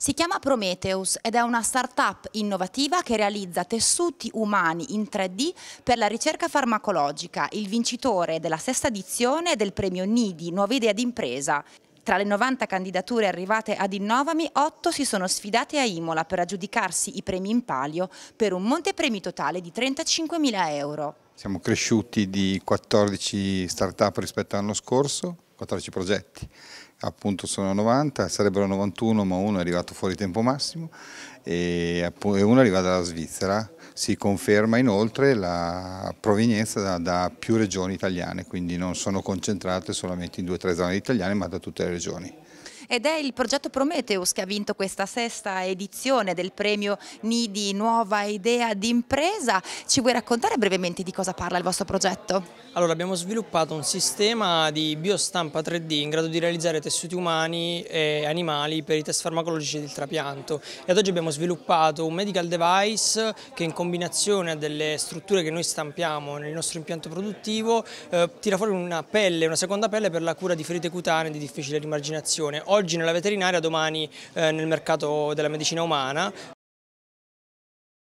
Si chiama Prometheus ed è una start-up innovativa che realizza tessuti umani in 3D per la ricerca farmacologica, il vincitore della sesta edizione del premio NIDI Nuova Idea d'Impresa. Tra le 90 candidature arrivate ad Innovami, 8 si sono sfidate a Imola per aggiudicarsi i premi in palio per un montepremi totale di 35.000 euro. Siamo cresciuti di 14 start-up rispetto all'anno scorso, 14 progetti, appunto sono 90, sarebbero 91 ma uno è arrivato fuori tempo massimo e uno è arrivato dalla Svizzera. Si conferma inoltre la provenienza da, da più regioni italiane, quindi non sono concentrate solamente in due o tre zone italiane ma da tutte le regioni ed è il progetto Prometheus che ha vinto questa sesta edizione del premio Nidi Nuova Idea d'Impresa. Ci vuoi raccontare brevemente di cosa parla il vostro progetto? Allora abbiamo sviluppato un sistema di biostampa 3D in grado di realizzare tessuti umani e animali per i test farmacologici del trapianto e ad oggi abbiamo sviluppato un medical device che in combinazione a delle strutture che noi stampiamo nel nostro impianto produttivo eh, tira fuori una pelle, una seconda pelle per la cura di ferite cutanee di difficile rimarginazione oggi nella veterinaria, domani eh, nel mercato della medicina umana.